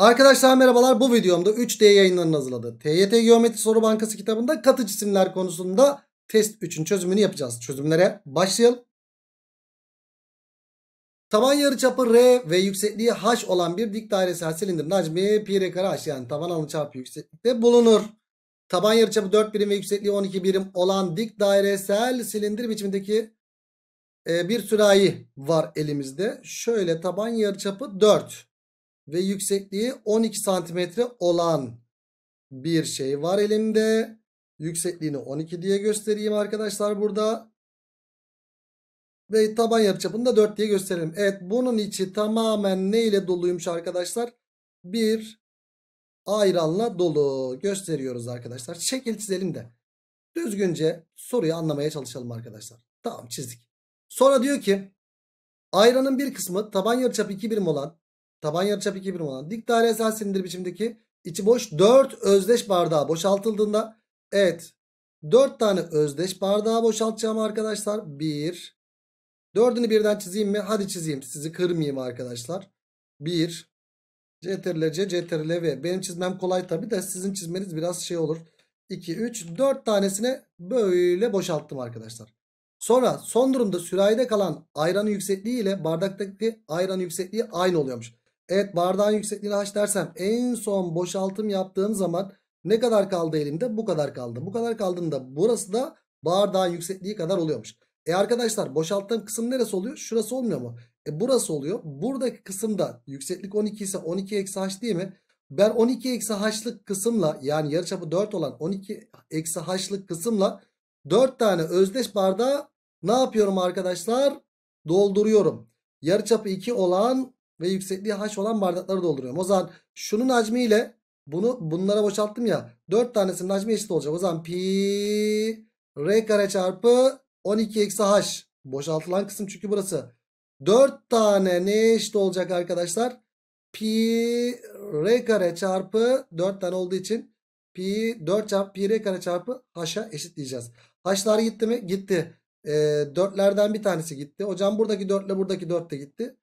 Arkadaşlar merhabalar bu videomda 3D yayınlarının hazırladığı TYT Geometri Soru Bankası kitabında katı cisimler konusunda test 3'ün çözümünü yapacağız. Çözümlere başlayalım. Taban yarıçapı R ve yüksekliği H olan bir dik dairesel silindirin hacmi pi r kare H yani taban alanı çarpı yükseklikte bulunur. Taban yarıçapı 4 birim ve yüksekliği 12 birim olan dik dairesel silindir biçimindeki e, bir sürahi var elimizde. Şöyle taban yarıçapı 4 ve yüksekliği 12 santimetre olan bir şey var elimde. Yüksekliğini 12 diye göstereyim arkadaşlar burada. Ve taban yarıçapını da 4 diye gösterelim. Evet bunun içi tamamen ne ile doluymuş arkadaşlar? Bir ayranla dolu gösteriyoruz arkadaşlar. Şekil çizelim de. Düzgünce soruyu anlamaya çalışalım arkadaşlar. Tamam çizdik. Sonra diyor ki ayranın bir kısmı taban yarıçapı 2 birim olan Taban yarıçap 2 birim olan dik daire silindir biçimdeki içi boş 4 özdeş bardağı boşaltıldığında evet 4 tane özdeş bardağı boşaltacağım arkadaşlar. 1 4'ünü birden çizeyim mi? Hadi çizeyim. Sizi kırmayayım arkadaşlar. 1 CTRL C CTRL V. Benim çizmem kolay tabi de sizin çizmeniz biraz şey olur. 2 3 4 tanesine böyle boşalttım arkadaşlar. Sonra son durumda sürahide kalan ayranın yüksekliği ile bardaktaki ayranın yüksekliği aynı oluyormuş. Evet bardağın yüksekliğine h dersem en son boşaltım yaptığım zaman ne kadar kaldı elimde? Bu kadar kaldı. Bu kadar kaldığında burası da bardağın yüksekliği kadar oluyormuş. E arkadaşlar boşalttığım kısım neresi oluyor? Şurası olmuyor mu? E burası oluyor. Buradaki kısımda yükseklik 12 ise 12 eksi h değil mi? Ben 12 eksi h'lık kısımla yani yarıçapı 4 olan 12 eksi h'lık kısımla 4 tane özdeş bardağı ne yapıyorum arkadaşlar? Dolduruyorum. Yarıçapı 2 olan ve yüksekliği h olan bardakları dolduruyorum. O zaman şunun hacmi ile bunu bunlara boşalttım ya. 4 tanesinin hacmi eşit olacak. O zaman pi r kare çarpı 12 eksi h boşaltılan kısım çünkü burası. 4 tane ne eşit olacak arkadaşlar? Pi r kare çarpı 4 tane olduğu için pi 4 çarpı pi r kare çarpı h'a eşit diyeceğiz. H'lar gitti mi? Gitti. E, dörtlerden bir tanesi gitti. Hocam buradaki dörtle buradaki dört de gitti.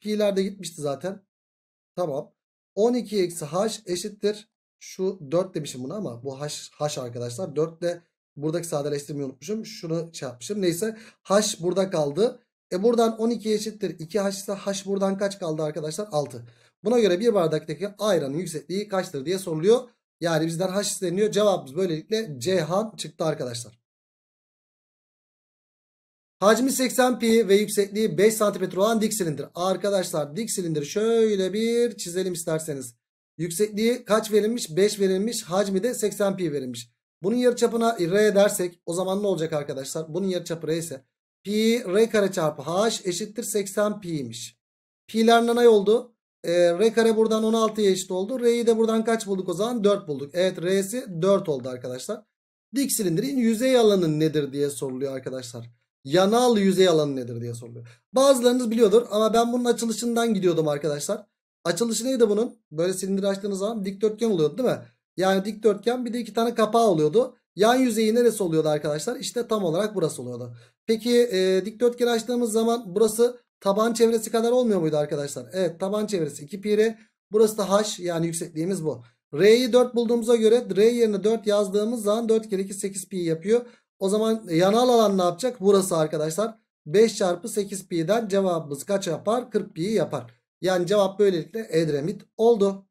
Pi'ler de gitmişti zaten. Tamam. 12 eksi h eşittir. Şu 4 demişim bunu ama bu h, h arkadaşlar. 4 ile buradaki sadeleştirmeyi unutmuşum. Şunu çarpmışım. Şey Neyse h burada kaldı. E buradan 12 eşittir. 2h ise h buradan kaç kaldı arkadaşlar? 6. Buna göre bir bardaktaki ayranın yüksekliği kaçtır diye soruluyor. Yani bizden h isteniyor. Cevabımız böylelikle Ceyhan çıktı arkadaşlar. Hacmi 80 pi ve yüksekliği 5 santimetre olan dik silindir. Arkadaşlar dik silindiri şöyle bir çizelim isterseniz. Yüksekliği kaç verilmiş? 5 verilmiş. Hacmi de 80 pi verilmiş. Bunun yarıçapına r dersek o zaman ne olacak arkadaşlar? Bunun yarıçapı r ise pi r kare çarpı h eşittir 80 pi'ymiş. Pi'ler ne oldu. E, r kare buradan 16'ya eşit oldu. R'yi de buradan kaç bulduk o zaman? 4 bulduk. Evet R'si 4 oldu arkadaşlar. Dik silindirin yüzey alanı nedir diye soruluyor arkadaşlar. Yanal yüzey alanı nedir diye soruluyor. Bazılarınız biliyordur ama ben bunun açılışından gidiyordum arkadaşlar. Açılışı neydi bunun? Böyle silindir açtığınız zaman dikdörtgen oluyordu değil mi? Yani dikdörtgen bir de iki tane kapağı oluyordu. Yan yüzeyi neresi oluyordu arkadaşlar? İşte tam olarak burası oluyordu. Peki e, dikdörtgen açtığımız zaman burası taban çevresi kadar olmuyor muydu arkadaşlar? Evet taban çevresi 2 pi Burası da h yani yüksekliğimiz bu. R'yi 4 bulduğumuza göre R yerine 4 yazdığımız zaman 4 kere 2 8 pi yapıyor. O zaman yanal alan ne yapacak? Burası arkadaşlar. 5 çarpı 8 pi'den cevabımız kaç yapar? 40 pi'yi yapar. Yani cevap böylelikle Edremit oldu.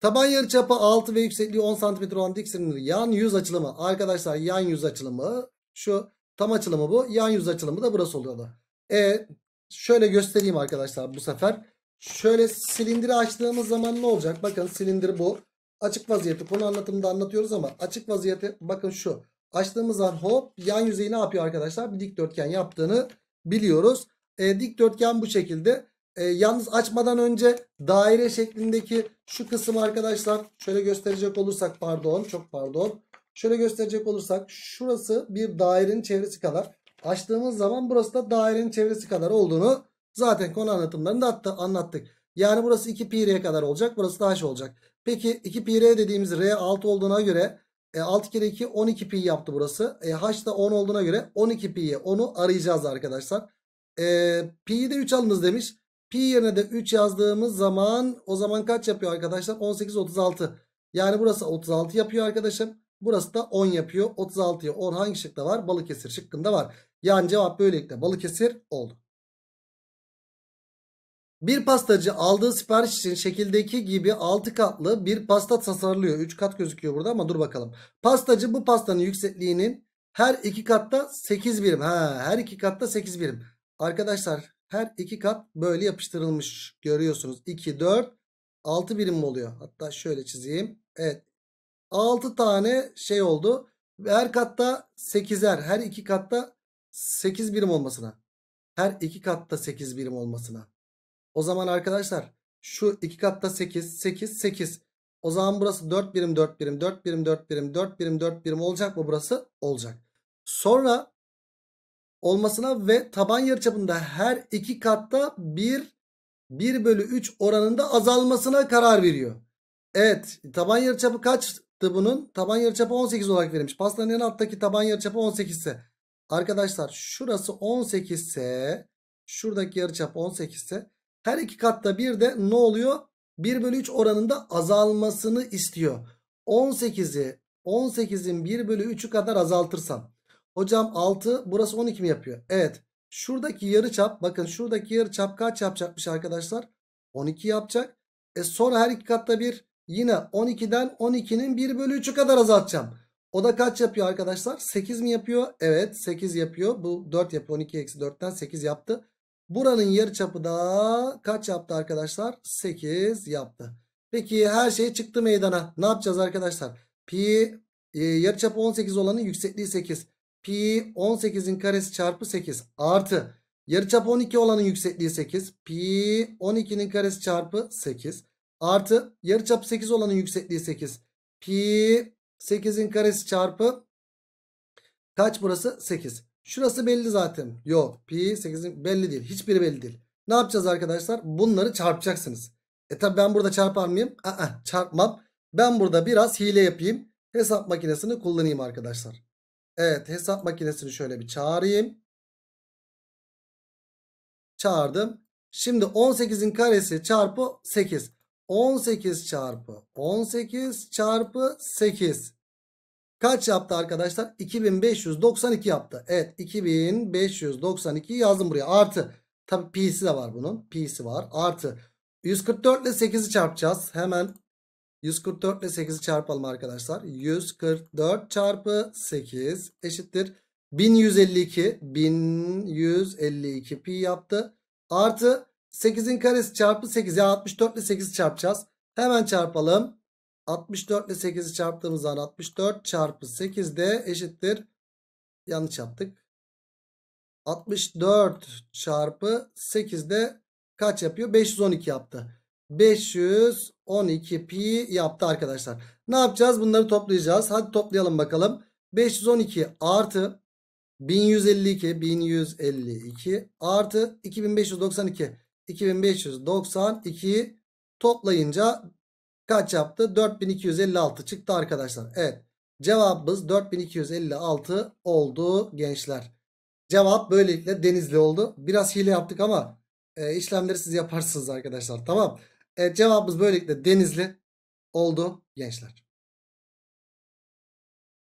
Taban yarıçapı 6 ve yüksekliği 10 cm olan dik silindir yan yüz açılımı. Arkadaşlar yan yüz açılımı şu tam açılımı bu. Yan yüz açılımı da burası oluyordu. E şöyle göstereyim arkadaşlar bu sefer. Şöyle silindiri açtığımız zaman ne olacak? Bakın silindir bu. Açık vaziyeti konu anlatımında anlatıyoruz ama açık vaziyeti bakın şu. Açtığımız an hop yan yüzeyi ne yapıyor arkadaşlar? Bir dikdörtgen yaptığını biliyoruz. E, dikdörtgen bu şekilde. E, yalnız açmadan önce daire şeklindeki şu kısım arkadaşlar şöyle gösterecek olursak pardon çok pardon. Şöyle gösterecek olursak şurası bir dairenin çevresi kadar. Açtığımız zaman burası da dairenin çevresi kadar olduğunu zaten konu anlatımlarında attı, anlattık. Yani burası 2 pi r kadar olacak. Burası da h olacak. Peki 2 pi r dediğimiz r 6 olduğuna göre e, 6 kere 2 12 pi yaptı burası. E, h da 10 olduğuna göre 12 pi'ye onu arayacağız arkadaşlar. E, pi'yi de 3 alınız demiş. Pi yerine de 3 yazdığımız zaman o zaman kaç yapıyor arkadaşlar? 18 36. Yani burası 36 yapıyor arkadaşım. Burası da 10 yapıyor. 36'ya 10 hangi şıkta var? Balıkesir şıkkında var. Yani cevap böylelikle Balıkesir oldu. Bir pastacı aldığı sipariş için şekildeki gibi 6 katlı bir pasta tasarlıyor. 3 kat gözüküyor burada ama dur bakalım. Pastacı bu pastanın yüksekliğinin her iki katta 8 birim. Ha, her iki katta 8 birim. Arkadaşlar her iki kat böyle yapıştırılmış. Görüyorsunuz. 2, 4, 6 birim oluyor. Hatta şöyle çizeyim. Evet. 6 tane şey oldu. Her katta 8'er. Her iki katta 8 birim olmasına. Her iki katta 8 birim olmasına. O zaman arkadaşlar şu iki katta 8, 8, 8. O zaman burası 4 birim 4 birim 4 birim 4 birim 4 birim 4 birim olacak mı burası? Olacak. Sonra olmasına ve taban yarıçapında her iki katta 1 1 bölü 3 oranında azalmasına karar veriyor. Evet taban yarıçapı kaçtı bunun? Taban yarıçapı 18 olarak verilmiş. Pastanın en alttaki taban yarıçapı 18 ise. Arkadaşlar şurası 18 ise şuradaki yarıçap 18 ise her iki katta bir de ne oluyor? 1 bölü 3 oranında azalmasını istiyor. 18'i 18'in 1 bölü 3'ü kadar azaltırsam. Hocam 6 burası 12 mi yapıyor? Evet. Şuradaki yarı çap, bakın şuradaki yarı çap kaç yapacakmış arkadaşlar? 12 yapacak. E sonra her iki katta bir yine 12'den 12'nin 1 bölü 3'ü kadar azaltacağım. O da kaç yapıyor arkadaşlar? 8 mi yapıyor? Evet 8 yapıyor. Bu 4 yapıyor. 12 eksi 4'ten 8 yaptı. Buranın yarıçapı da kaç yaptı arkadaşlar? 8 yaptı. Peki her şey çıktı meydana. Ne yapacağız arkadaşlar? Pi e, yarıçapı 18 olanın yüksekliği 8. Pi 18'in karesi çarpı 8 artı yarıçapı 12 olanın yüksekliği 8. Pi 12'nin karesi çarpı 8 artı yarıçapı 8 olanın yüksekliği 8. Pi 8'in karesi çarpı kaç burası? 8. Şurası belli zaten. Yok. Pi 8 belli değil. Hiçbiri belli değil. Ne yapacağız arkadaşlar? Bunları çarpacaksınız. E tabi ben burada çarpar mıyım? Aa, çarpmam. Ben burada biraz hile yapayım. Hesap makinesini kullanayım arkadaşlar. Evet hesap makinesini şöyle bir çağırayım. Çağırdım. Şimdi 18'in karesi çarpı 8. 18 çarpı 18 çarpı 8. Kaç yaptı arkadaşlar? 2592 yaptı. Evet 2592 yazdım buraya. Artı. Tabi pi'si de var bunun. Pi'si var. Artı. 144 ile 8'i çarpacağız. Hemen 144 ile 8'i çarpalım arkadaşlar. 144 çarpı 8 eşittir. 1152. 1152 pi yaptı. Artı 8'in karesi çarpı 8. Ya 64 ile 8 çarpacağız. Hemen çarpalım. 64 ile 8'i çarptığımız zaman 64 çarpı 8 de eşittir. Yanlış yaptık. 64 çarpı 8 de kaç yapıyor? 512 yaptı. 512 pi yaptı arkadaşlar. Ne yapacağız? Bunları toplayacağız. Hadi toplayalım bakalım. 512 artı 1152 1152 artı 2592 2592 toplayınca kaç yaptı? 4256 çıktı arkadaşlar. Evet cevabımız 4256 oldu gençler. Cevap böylelikle Denizli oldu. Biraz hile yaptık ama e, işlemleri siz yaparsınız arkadaşlar. Tamam. Evet cevabımız böylelikle Denizli oldu gençler.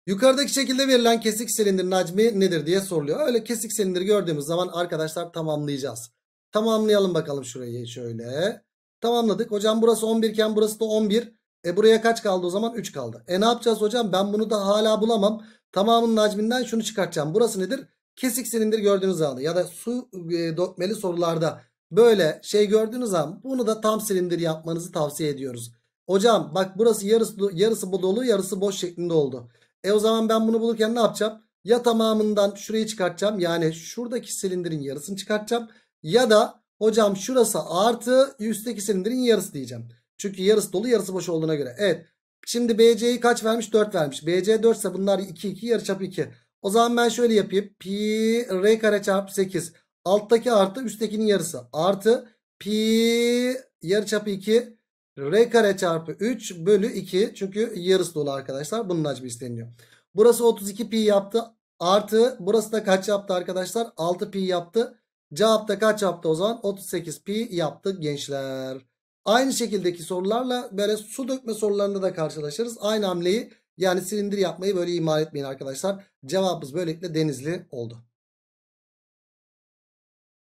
Yukarıdaki şekilde verilen kesik silindirin hacmi nedir diye soruluyor. Öyle kesik silindir gördüğümüz zaman arkadaşlar tamamlayacağız. Tamamlayalım bakalım şurayı şöyle. Tamamladık. Hocam burası 11 iken burası da 11. E buraya kaç kaldı o zaman? 3 kaldı. E ne yapacağız hocam? Ben bunu da hala bulamam. Tamamının hacminden şunu çıkartacağım. Burası nedir? Kesik silindir gördüğünüz anda ya da su e, dökmeli sorularda böyle şey gördüğünüz zaman bunu da tam silindir yapmanızı tavsiye ediyoruz. Hocam bak burası yarısı, yarısı bu dolu yarısı boş şeklinde oldu. E o zaman ben bunu bulurken ne yapacağım? Ya tamamından şurayı çıkartacağım yani şuradaki silindirin yarısını çıkartacağım ya da Hocam şurası artı üstteki silindirin yarısı diyeceğim. Çünkü yarısı dolu yarısı boş olduğuna göre. Evet. Şimdi BC'yi kaç vermiş? 4 vermiş. BC 4 ise bunlar 2 2 yarıçap 2. O zaman ben şöyle yapayım. Pi R kare çarpı 8. Alttaki artı üsttekinin yarısı. Artı pi yarıçapı 2 R kare çarpı 3 bölü 2. Çünkü yarısı dolu arkadaşlar. Bunun hacmi isteniyor. Burası 32 pi yaptı. Artı burası da kaç yaptı arkadaşlar? 6 pi yaptı. Cevapta kaç yaptı o zaman? 38 pi yaptık gençler. Aynı şekildeki sorularla böyle su dökme sorularında da karşılaşırız. Aynı hamleyi yani silindir yapmayı böyle imal etmeyin arkadaşlar. Cevabımız böylelikle denizli oldu.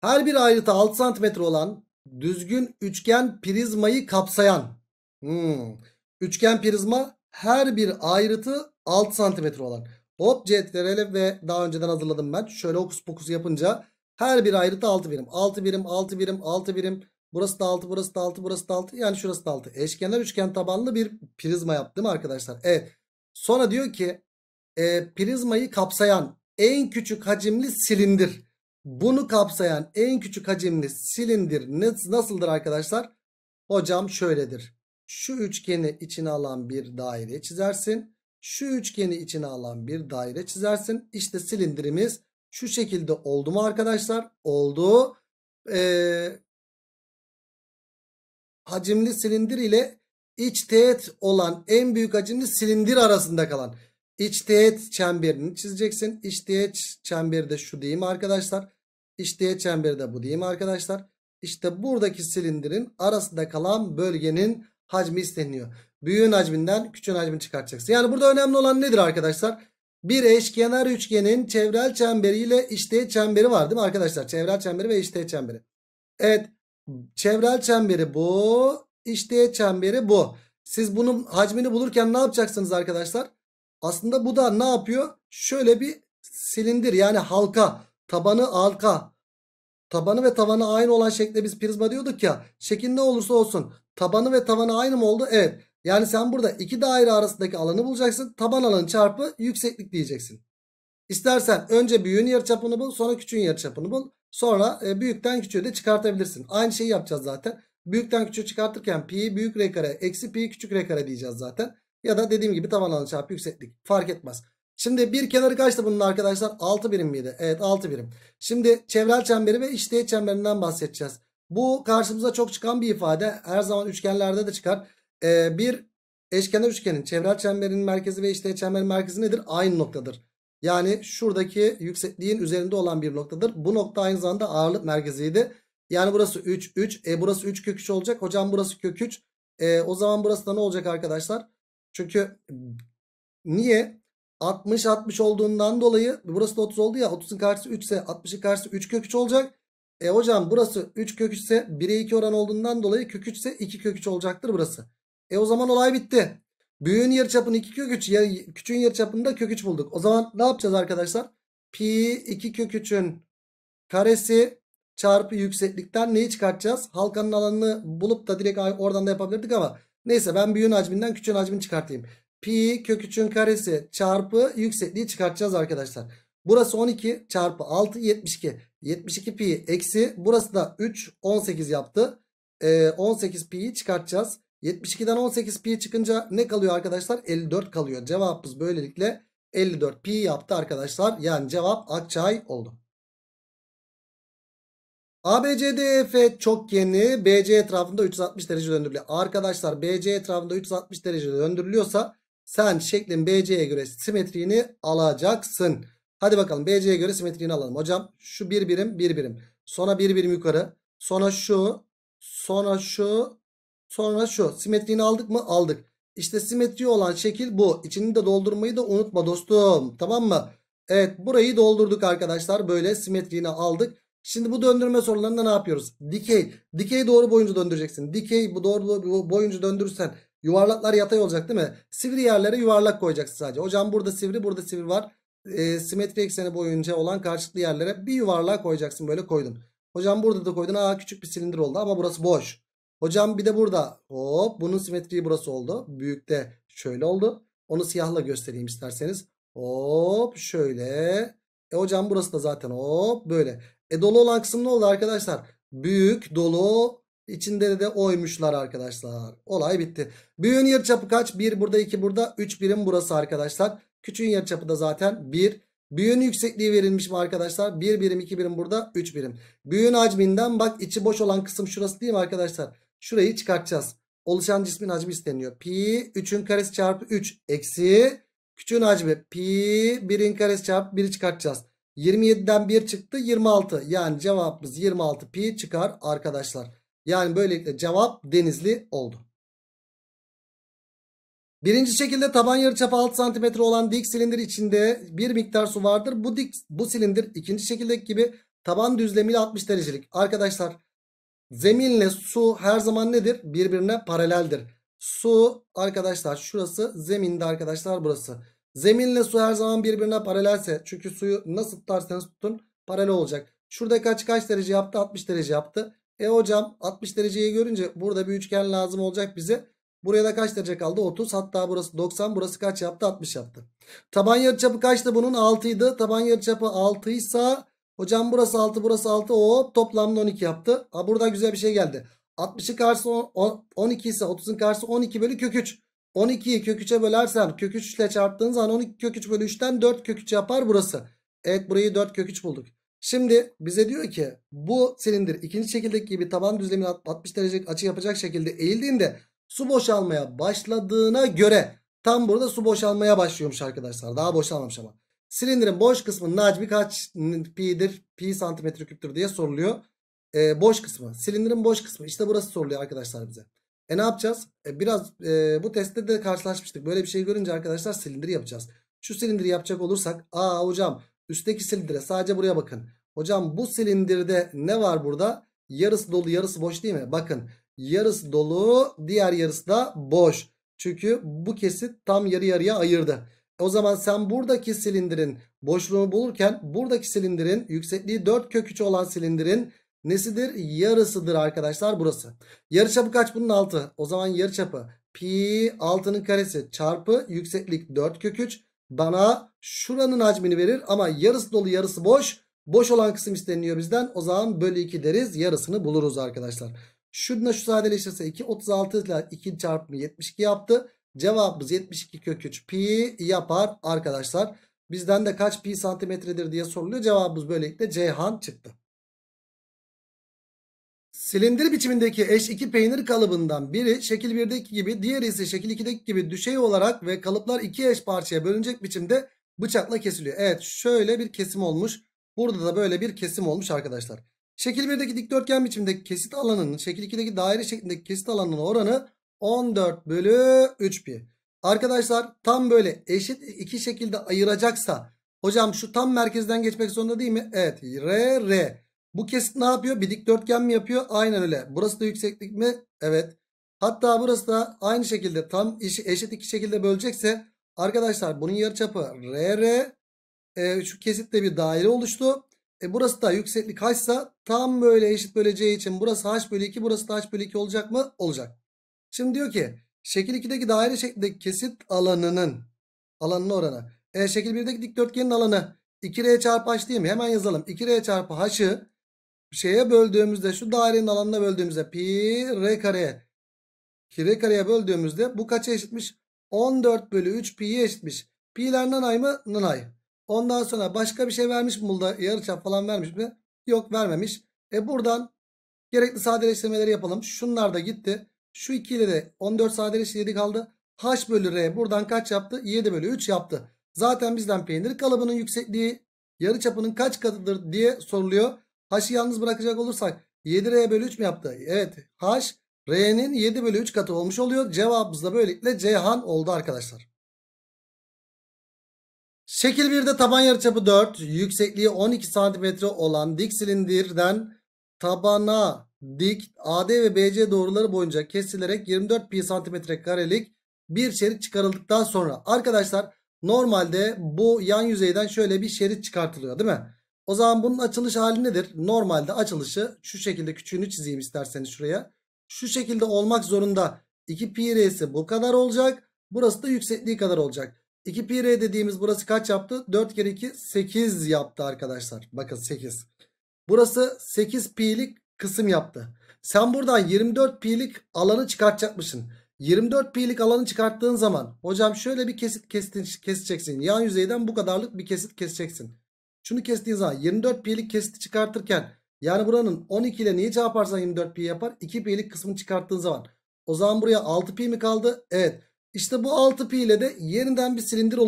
Her bir ayrıtı 6 cm olan düzgün üçgen prizmayı kapsayan hmm. üçgen prizma her bir ayrıtı 6 cm olan. Hop CTRL ve daha önceden hazırladım ben. Şöyle okus pokus yapınca her bir ayrıtı 6 birim. 6 birim, 6 birim, 6 birim. Burası da 6, burası da 6, burası da 6. Yani şurası da 6. Eşkenar üçgen tabanlı bir prizma yaptım arkadaşlar. Evet. Sonra diyor ki e, prizmayı kapsayan en küçük hacimli silindir. Bunu kapsayan en küçük hacimli silindir nasıldır arkadaşlar? Hocam şöyledir. Şu üçgeni içine alan bir daire çizersin. Şu üçgeni içine alan bir daire çizersin. İşte silindirimiz şu şekilde oldu mu arkadaşlar? Oldu. Ee, hacimli silindir ile iç teğet olan en büyük hacimli silindir arasında kalan iç teğet çemberini çizeceksin. İç teğet çemberi de şu diyeyim arkadaşlar? İç teğet çemberi de bu diyeyim arkadaşlar? İşte buradaki silindirin arasında kalan bölgenin hacmi isteniyor. Büyüğün hacminden küçüğün hacmini çıkartacaksın. Yani burada önemli olan nedir arkadaşlar? Bir eşkenar üçgenin çevrel çemberi ile içteğet çemberi var değil mi arkadaşlar? Çevrel çemberi ve içteğet çemberi. Evet çevrel çemberi bu. İçteğet çemberi bu. Siz bunun hacmini bulurken ne yapacaksınız arkadaşlar? Aslında bu da ne yapıyor? Şöyle bir silindir yani halka. Tabanı halka. Tabanı ve tavanı aynı olan şekilde biz prizma diyorduk ya. Şekil ne olursa olsun. Tabanı ve tavanı aynı mı oldu? Evet. Yani sen burada iki daire arasındaki alanı bulacaksın. Taban alanı çarpı yükseklik diyeceksin. İstersen önce büyüğün yarıçapını bul, sonra küçüğün yarıçapını bul. Sonra e, büyükten küçüğü de çıkartabilirsin. Aynı şeyi yapacağız zaten. Büyükten küçüğü çıkartırken pi büyük r kare eksi pi küçük r kare diyeceğiz zaten. Ya da dediğim gibi taban alanı çarpı yükseklik. Fark etmez. Şimdi bir kenarı kaçtı bunun arkadaşlar? 6 birim miydi? Evet 6 birim. Şimdi çevrel çemberi ve içteğet çemberinden bahsedeceğiz. Bu karşımıza çok çıkan bir ifade. Her zaman üçgenlerde de çıkar e, bir eşkenar üçgenin çevre çemberinin merkezi ve eşdeğer çember merkezi nedir? Aynı noktadır. Yani şuradaki yüksekliğin üzerinde olan bir noktadır. Bu nokta aynı zamanda ağırlık merkeziydi. Yani burası 3, 3. E burası 3 kök 3 olacak. Hocam burası kök 3. E, o zaman burası da ne olacak arkadaşlar? Çünkü niye? 60 60 olduğundan dolayı burası da 30 oldu ya 30'un karşısı 3 ise 60'ın karşısı 3 kök 3 olacak. E hocam burası 3 kök 3 ise 1'e 2 oran olduğundan dolayı kök 3 ise 2 kök 3 olacaktır burası. E o zaman olay bitti. Büyüğün yarıçapını 2 kök 3, küçüğün yarıçapını da kök 3 bulduk. O zaman ne yapacağız arkadaşlar? Pi 2 kök 3'ün karesi çarpı yükseklikten neyi çıkartacağız? Halkanın alanını bulup da direkt oradan da yapabilirdik ama neyse ben büyüğün hacminden küçüğün hacmini çıkartayım. Pi kök 3'ün karesi çarpı yüksekliği çıkartacağız arkadaşlar. Burası 12 çarpı 6 72. 72 pi eksi burası da 3 18 yaptı. Ee, 18 pi'yi çıkartacağız. 72'den 18 pi çıkınca ne kalıyor arkadaşlar? 54 kalıyor. Cevabımız böylelikle 54 pi yaptı arkadaşlar. Yani cevap Akçay oldu. E çok yeni. BC etrafında 360 derece döndürülüyor. Arkadaşlar BC etrafında 360 derece döndürülüyorsa sen şeklin BC'ye göre simetriğini alacaksın. Hadi bakalım BC'ye göre simetriğini alalım. Hocam şu bir birim bir birim. Sonra bir birim yukarı. Sonra şu. Sonra şu. Sonra şu simetriğini aldık mı? Aldık. İşte simetri olan şekil bu. İçini de doldurmayı da unutma dostum. Tamam mı? Evet burayı doldurduk arkadaşlar. Böyle simetriğini aldık. Şimdi bu döndürme sorularında ne yapıyoruz? Dikey. Dikey doğru boyunca döndüreceksin. Dikey bu doğru boyunca döndürürsen yuvarlaklar yatay olacak değil mi? Sivri yerlere yuvarlak koyacaksın sadece. Hocam burada sivri burada sivri var. E, simetri ekseni boyunca olan karşılıklı yerlere bir yuvarlak koyacaksın. Böyle koydun. Hocam burada da koydun. Aa küçük bir silindir oldu ama burası boş. Hocam bir de burada hop bunun simetriği burası oldu. Büyükte şöyle oldu. Onu siyahla göstereyim isterseniz. Hop şöyle. E hocam burası da zaten hop böyle. E dolu olan kısım ne oldu arkadaşlar? Büyük dolu içinde de oymuşlar arkadaşlar. Olay bitti. Büyüğün yarıçapı kaç? 1 burada 2 burada 3 birim burası arkadaşlar. Küçüğün yarıçapı da zaten 1. Büyüğün yüksekliği verilmiş mi arkadaşlar? 1 birim 2 birim burada 3 birim. Büyüğün hacminden bak içi boş olan kısım şurası değil mi arkadaşlar? Şurayı çıkartacağız. Oluşan cismin hacmi isteniyor. Pi 3'ün karesi çarpı 3 eksi küçüğün hacmi pi 1'in karesi çarpı 1'i çıkartacağız. 27'den 1 çıktı 26. Yani cevabımız 26 pi çıkar arkadaşlar. Yani böylelikle cevap denizli oldu. Birinci şekilde taban yarıçapı 6 cm olan dik silindir içinde bir miktar su vardır. Bu dik bu silindir ikinci şekildeki gibi taban düzlemiyle 60 derecelik. Arkadaşlar Zeminle su her zaman nedir? Birbirine paraleldir. Su arkadaşlar şurası zeminde arkadaşlar burası. Zeminle su her zaman birbirine paralelse çünkü suyu nasıl tutarsanız tutun paralel olacak. Şurada kaç kaç derece yaptı? 60 derece yaptı. E hocam 60 dereceyi görünce burada bir üçgen lazım olacak bize. Buraya da kaç derece kaldı? 30. Hatta burası 90. Burası kaç yaptı? 60 yaptı. Taban yarıçapı kaçtı bunun? 6 idi. Taban yarıçapı 6 ise Hocam burası 6 burası 6 hop toplamda 12 yaptı. Aa, burada güzel bir şey geldi. 60'ın karşısı 12 ise 30'ın karşısı 12 bölü kök 3. 12'yi kök 3'e bölersen kök 3 ile çarptığın zaman 12 kök 3 bölü 3'ten 4 kök 3 yapar burası. Evet burayı 4 kök 3 bulduk. Şimdi bize diyor ki bu silindir ikinci şekildeki gibi taban düzlemin 60 derecelik açı yapacak şekilde eğildiğinde su boşalmaya başladığına göre tam burada su boşalmaya başlıyormuş arkadaşlar. Daha boşalmamış ama. Silindirin boş kısmının hacmi kaç pi'dir? Pi santimetre küptür diye soruluyor. E, boş kısmı. Silindirin boş kısmı. İşte burası soruluyor arkadaşlar bize. E ne yapacağız? E, biraz e, bu testte de karşılaşmıştık. Böyle bir şey görünce arkadaşlar silindir yapacağız. Şu silindiri yapacak olursak. Aa hocam üstteki silindire sadece buraya bakın. Hocam bu silindirde ne var burada? Yarısı dolu yarısı boş değil mi? Bakın yarısı dolu diğer yarısı da boş. Çünkü bu kesit tam yarı yarıya ayırdı. O zaman sen buradaki silindirin boşluğunu bulurken buradaki silindirin yüksekliği 4 kök 3 olan silindirin nesidir? Yarısıdır arkadaşlar burası. Yarıçapı kaç bunun 6? O zaman yarıçapı pi 6'nın karesi çarpı yükseklik 4 kök 3 bana şuranın hacmini verir ama yarısı dolu yarısı boş. Boş olan kısım isteniyor bizden. O zaman bölü 2 deriz. Yarısını buluruz arkadaşlar. şuna şu sadeleşirse 2 36 ile 2 çarpımı 72 yaptı. Cevabımız 72 kök 3 pi yapar arkadaşlar. Bizden de kaç pi santimetredir diye soruluyor. Cevabımız böylelikle Ceyhan çıktı. Silindir biçimindeki eş iki peynir kalıbından biri şekil 1'deki gibi diğeri ise şekil 2'deki gibi düşey olarak ve kalıplar iki eş parçaya bölünecek biçimde bıçakla kesiliyor. Evet şöyle bir kesim olmuş. Burada da böyle bir kesim olmuş arkadaşlar. Şekil 1'deki dikdörtgen biçimindeki kesit alanının şekil 2'deki daire şeklindeki kesit alanının oranı 14 bölü 3 pi. Arkadaşlar tam böyle eşit iki şekilde ayıracaksa hocam şu tam merkezden geçmek zorunda değil mi? Evet R R. Bu kesit ne yapıyor? Bir dikdörtgen mi yapıyor? Aynen öyle. Burası da yükseklik mi? Evet. Hatta burası da aynı şekilde tam eşit iki şekilde bölecekse arkadaşlar bunun yarıçapı r E, şu kesitte bir daire oluştu. E, burası da yükseklik h'sa tam böyle eşit böleceği için burası h bölü 2 burası da h bölü 2 olacak mı? Olacak. Şimdi diyor ki şekil 2'deki daire şeklindeki kesit alanının alanının oranı. E şekil 1'deki dikdörtgenin alanı 2R çarpı H değil mi? Hemen yazalım. 2R çarpı H'ı şeye böldüğümüzde şu dairenin alanına böldüğümüzde pi R kareye r kareye böldüğümüzde bu kaça eşitmiş? 14 bölü 3 pi'ye eşitmiş. Pi'ler nanay mı? Nanay. Ondan sonra başka bir şey vermiş mi burada? Yarıçap falan vermiş mi? Yok vermemiş. E buradan gerekli sadeleştirmeleri yapalım. Şunlar da gitti. Şu ikiyle de 14 sadeleş 7 kaldı. H bölü R buradan kaç yaptı? 7 bölü 3 yaptı. Zaten bizden peynir kalıbının yüksekliği yarı çapının kaç katıdır diye soruluyor. H'ı yalnız bırakacak olursak 7R bölü 3 mü yaptı? Evet H R'nin 7 bölü 3 katı olmuş oluyor. Cevabımız da böylelikle Ceyhan oldu arkadaşlar. Şekil 1'de taban yarıçapı 4, yüksekliği 12 cm olan dik silindirden tabana dik AD ve BC doğruları boyunca kesilerek 24 pi santimetre karelik bir şerit çıkarıldıktan sonra arkadaşlar normalde bu yan yüzeyden şöyle bir şerit çıkartılıyor değil mi? O zaman bunun açılış hali nedir? Normalde açılışı şu şekilde küçüğünü çizeyim isterseniz şuraya. Şu şekilde olmak zorunda 2 pi r'si bu kadar olacak. Burası da yüksekliği kadar olacak. 2 pi r dediğimiz burası kaç yaptı? 4 kere 2 8 yaptı arkadaşlar. Bakın 8. Burası 8 pi'lik kısım yaptı. Sen buradan 24 pi'lik alanı çıkartacakmışsın. 24 pi'lik alanı çıkarttığın zaman hocam şöyle bir kesit kestin, keseceksin. Yan yüzeyden bu kadarlık bir kesit keseceksin. Şunu kestiğin zaman 24 pi'lik kesiti çıkartırken yani buranın 12 ile niye çarparsan 24 pi yapar? 2 pi'lik kısmını çıkarttığın zaman. O zaman buraya 6 pi mi kaldı? Evet. İşte bu 6 pi ile de yeniden bir silindir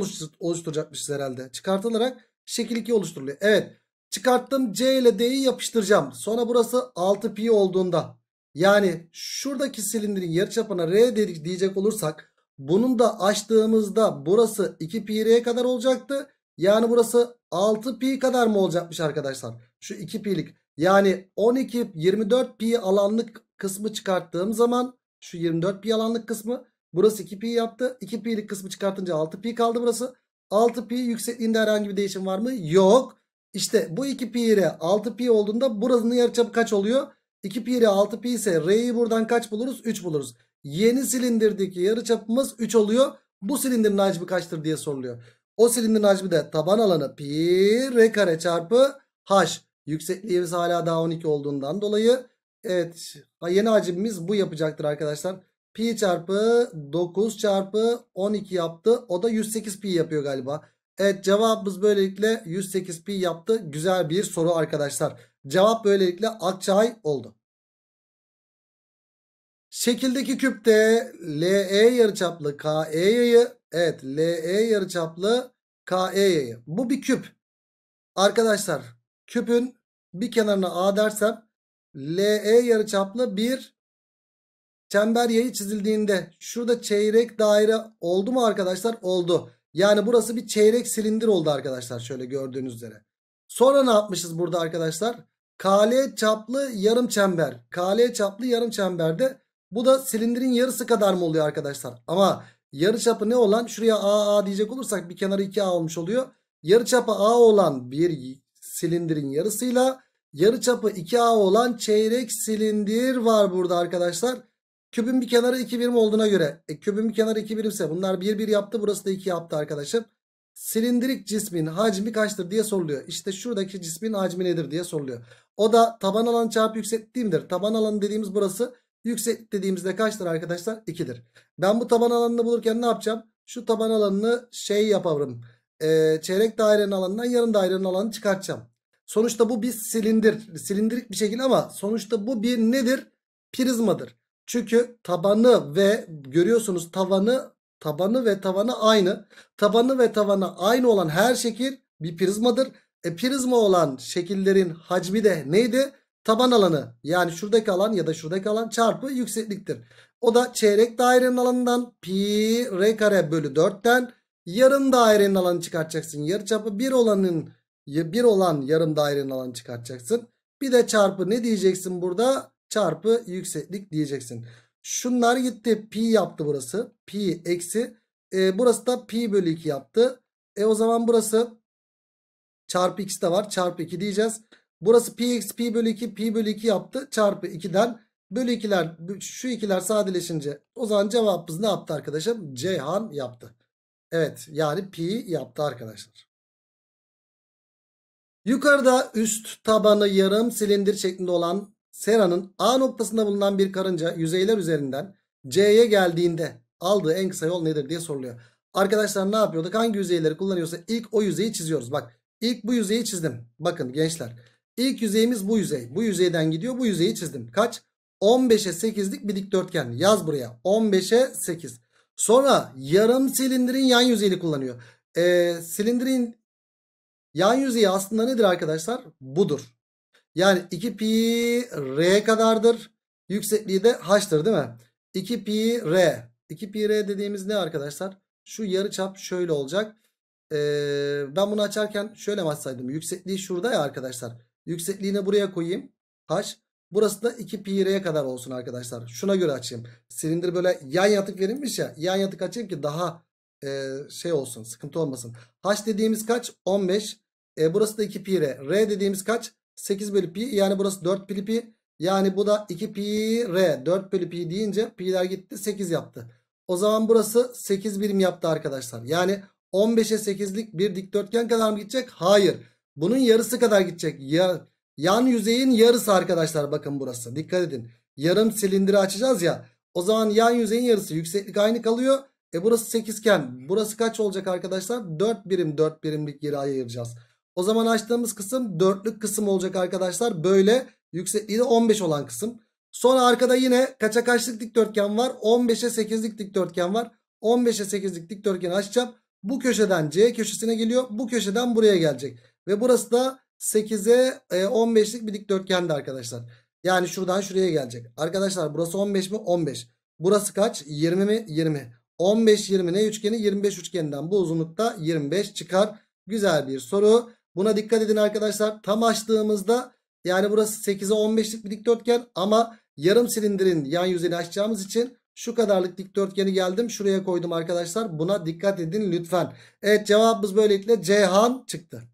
oluşturacakmışız herhalde. Çıkartılarak şekil 2 oluşturuluyor. Evet. Çıkarttım C ile D'yi yapıştıracağım. Sonra burası 6pi olduğunda yani şuradaki silindirin yarıçapına R dedik diyecek olursak bunun da açtığımızda burası 2pi R'ye kadar olacaktı. Yani burası 6pi kadar mı olacakmış arkadaşlar? Şu 2pi'lik yani 12 24 pi alanlık kısmı çıkarttığım zaman şu 24 pi alanlık kısmı burası 2 pi yaptı. 2 pi'lik kısmı çıkartınca 6 pi kaldı burası. 6 pi yüksekliğinde herhangi bir değişim var mı? Yok. İşte bu 2 pi ile 6 pi olduğunda burasının yarıçapı kaç oluyor? 2 pi ile 6 pi ise r'yi buradan kaç buluruz? 3 buluruz. Yeni silindirdeki yarıçapımız 3 oluyor. Bu silindirin hacmi kaçtır diye soruluyor. O silindirin hacmi de taban alanı pi r kare çarpı h. Yüksekliğimiz hala daha 12 olduğundan dolayı evet yeni hacimimiz bu yapacaktır arkadaşlar. Pi çarpı 9 çarpı 12 yaptı. O da 108 pi yapıyor galiba. Evet cevabımız böylelikle 108 pi yaptı. Güzel bir soru arkadaşlar. Cevap böylelikle Akçay oldu. Şekildeki küpte LE yarıçaplı KE yayı evet LE yarıçaplı KE yayı. Bu bir küp. Arkadaşlar küpün bir kenarına A dersem LE yarıçaplı bir çember yayı çizildiğinde şurada çeyrek daire oldu mu arkadaşlar? Oldu. Yani burası bir çeyrek silindir oldu arkadaşlar şöyle gördüğünüz üzere. Sonra ne yapmışız burada arkadaşlar? Kale çaplı yarım çember. Kale çaplı yarım çemberde bu da silindirin yarısı kadar mı oluyor arkadaşlar? Ama yarı çapı ne olan? Şuraya AA diyecek olursak bir kenarı 2A olmuş oluyor. Yarı çapı A olan bir silindirin yarısıyla yarı çapı 2A olan çeyrek silindir var burada arkadaşlar. Kübün bir kenarı 2 birim olduğuna göre e, kübün bir kenarı 2 birimse bunlar 1 1 yaptı burası da 2 yaptı arkadaşım. Silindirik cismin hacmi kaçtır diye soruluyor. İşte şuradaki cismin hacmi nedir diye soruluyor. O da taban alan çarpı yüksekliğimdir. Taban alanı dediğimiz burası. Yükseklik dediğimizde kaçtır arkadaşlar? 2'dir. Ben bu taban alanını bulurken ne yapacağım? Şu taban alanını şey yaparım. E, çeyrek dairenin alanından yarım dairenin alanını çıkartacağım. Sonuçta bu bir silindir. Silindirik bir şekilde ama sonuçta bu bir nedir? Prizmadır. Çünkü tabanı ve görüyorsunuz tavanı tabanı ve tavanı aynı. Tabanı ve tavanı aynı olan her şekil bir prizmadır. E prizma olan şekillerin hacmi de neydi? Taban alanı yani şuradaki alan ya da şuradaki alan çarpı yüksekliktir. O da çeyrek dairenin alanından pi r kare bölü 4'ten yarım dairenin alanı çıkartacaksın. Yarı çapı 1 olanın bir olan yarım dairenin alanı çıkartacaksın. Bir de çarpı ne diyeceksin burada? çarpı yükseklik diyeceksin. Şunlar gitti. Pi yaptı burası. Pi eksi. E, burası da pi bölü 2 yaptı. E o zaman burası çarpı x de var. Çarpı 2 diyeceğiz. Burası pi eksi pi bölü 2. Pi bölü 2 yaptı. Çarpı 2'den bölü 2'ler şu ikiler sadeleşince o zaman cevabımız ne yaptı arkadaşım? Ceyhan yaptı. Evet yani pi yaptı arkadaşlar. Yukarıda üst tabanı yarım silindir şeklinde olan Sera'nın A noktasında bulunan bir karınca yüzeyler üzerinden C'ye geldiğinde aldığı en kısa yol nedir diye soruluyor. Arkadaşlar ne yapıyorduk? Hangi yüzeyleri kullanıyorsa ilk o yüzeyi çiziyoruz. Bak ilk bu yüzeyi çizdim. Bakın gençler. İlk yüzeyimiz bu yüzey. Bu yüzeyden gidiyor. Bu yüzeyi çizdim. Kaç? 15'e 8'lik bir dikdörtgen. Yaz buraya. 15'e 8. Sonra yarım silindirin yan yüzeyini kullanıyor. Ee, silindirin yan yüzeyi aslında nedir arkadaşlar? Budur. Yani 2 pi r kadardır. Yüksekliği de h'tır değil mi? 2 pi r. 2 pi r dediğimiz ne arkadaşlar? Şu yarı çap şöyle olacak. Ee, ben bunu açarken şöyle açsaydım. Yüksekliği şurada ya arkadaşlar. Yüksekliğini buraya koyayım. H. Burası da 2 pi r'ye kadar olsun arkadaşlar. Şuna göre açayım. Silindir böyle yan yatık verilmiş ya. Yan yatık açayım ki daha e, şey olsun. Sıkıntı olmasın. H dediğimiz kaç? 15. E, burası da 2 pi r. R dediğimiz kaç? 8 bölü pi yani burası 4 pi pi. Yani bu da 2 pi r. 4 bölü pi deyince pi'ler gitti 8 yaptı. O zaman burası 8 birim yaptı arkadaşlar. Yani 15'e 8'lik bir dikdörtgen kadar mı gidecek? Hayır. Bunun yarısı kadar gidecek. Ya, yan yüzeyin yarısı arkadaşlar bakın burası. Dikkat edin. Yarım silindiri açacağız ya. O zaman yan yüzeyin yarısı yükseklik aynı kalıyor. E burası 8 iken burası kaç olacak arkadaşlar? 4 birim 4 birimlik yeri ayıracağız. O zaman açtığımız kısım dörtlük kısım olacak arkadaşlar. Böyle yüksekliği de 15 olan kısım. Sonra arkada yine kaça kaçlık dikdörtgen var? 15'e 8'lik dikdörtgen var. 15'e 8'lik dikdörtgeni açacağım. Bu köşeden C köşesine geliyor. Bu köşeden buraya gelecek. Ve burası da 8'e 15'lik e, bir dikdörtgendi arkadaşlar. Yani şuradan şuraya gelecek. Arkadaşlar burası 15 mi? 15. Burası kaç? 20 mi? 20. 15 20 ne üçgeni? 25 üçgeninden bu uzunlukta 25 çıkar. Güzel bir soru. Buna dikkat edin arkadaşlar. Tam açtığımızda yani burası 8'e 15'lik bir dikdörtgen ama yarım silindirin yan yüzeyini açacağımız için şu kadarlık dikdörtgeni geldim şuraya koydum arkadaşlar. Buna dikkat edin lütfen. Evet cevabımız böylelikle Ceyhan çıktı.